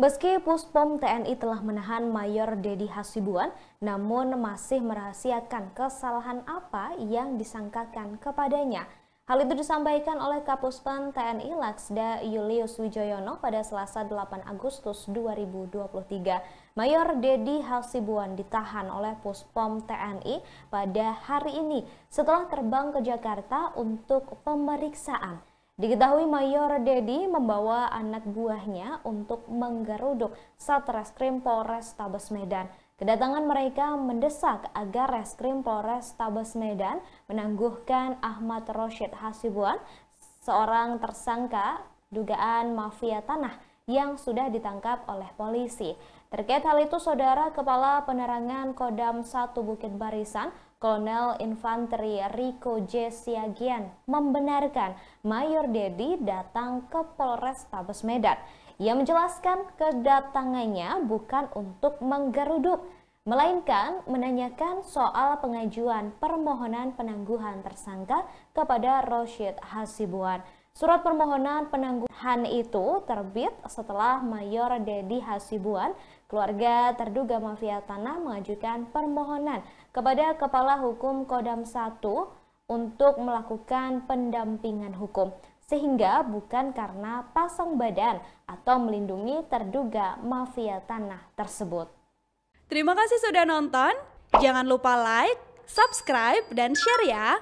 Meski Puspom TNI telah menahan Mayor Dedi Hasibuan, namun masih merahasiakan kesalahan apa yang disangkakan kepadanya. Hal itu disampaikan oleh Kapuspen TNI Laksda Julius Wijoyono pada Selasa 8 Agustus 2023. Mayor Dedi Hasibuan ditahan oleh Puspom TNI pada hari ini setelah terbang ke Jakarta untuk pemeriksaan. Diketahui Mayor Dedi membawa anak buahnya untuk menggeruduk Satreskrim Polres Tabes Medan. Kedatangan mereka mendesak agar Reskrim Polres Tabes Medan menangguhkan Ahmad Roshid Hasibuan, seorang tersangka dugaan mafia tanah yang sudah ditangkap oleh polisi. Terkait hal itu, Saudara Kepala Penerangan Kodam 1 Bukit Barisan, Kolonel Infanteri Riko J. Siagian membenarkan Mayor Dedi datang ke Polres Tabes Medan. Ia menjelaskan kedatangannya bukan untuk menggeruduk, melainkan menanyakan soal pengajuan permohonan penangguhan tersangka kepada Rosyid Hasibuan. Surat permohonan penangguhan itu terbit setelah Mayor Dedi Hasibuan, keluarga terduga mafia tanah mengajukan permohonan kepada Kepala Hukum Kodam 1 untuk melakukan pendampingan hukum sehingga bukan karena pasang badan atau melindungi terduga mafia tanah tersebut. Terima kasih sudah nonton. Jangan lupa like, subscribe, dan share ya.